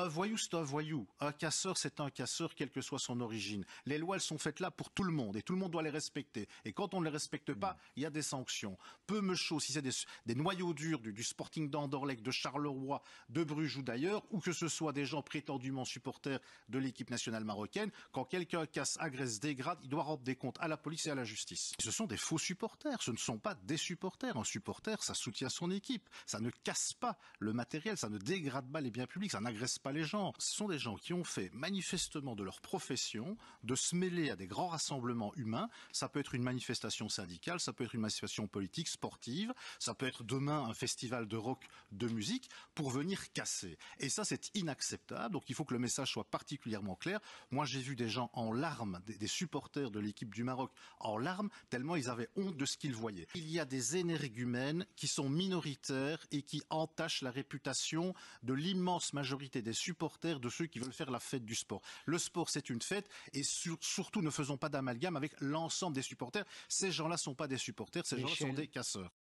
Un voyou, c'est un voyou. Un casseur, c'est un casseur, quelle que soit son origine. Les lois, elles sont faites là pour tout le monde et tout le monde doit les respecter. Et quand on ne les respecte pas, mm. il y a des sanctions. Peu me chaud, si c'est des, noyaux durs du, Sporting d'Andorlec, de Charleroi, de Bruges ou d'ailleurs, ou que ce soit des gens prétendument supporters de l'équipe nationale marocaine, quand quelqu'un casse, agresse, dégrade, il doit rendre des comptes à la police et à la justice. Ce sont des faux supporters, ce ne sont pas des supporters. Un supporter, ça soutient son équipe, ça ne casse pas le matériel, ça ne dégrade pas les biens publics, ça n'agresse pas les gens. Ce sont des gens qui ont fait manifestement de leur profession de se mêler à des grands rassemblements humains. Ça peut être une manifestation syndicale, ça peut être une manifestation politique, sportive, ça peut être demain un festival de rock, de musique, pour venir casser. Et ça, c'est inacceptable. Donc il faut que le message soit particulièrement clair. Moi, j'ai vu des gens en larmes, des supporters de l'équipe du Maroc en larmes, tellement ils avaient honte de ce qu'ils voyaient. Il y a des énergumènes qui sont minoritaires et qui entachent la réputation de l'immense majorité des supporters de ceux qui veulent faire la fête du sport. Le sport, c'est une fête et surtout ne faisons pas d'amalgame avec l'ensemble des supporters. Ces gens-là ne sont pas des supporters, ces gens-là sont des casseurs.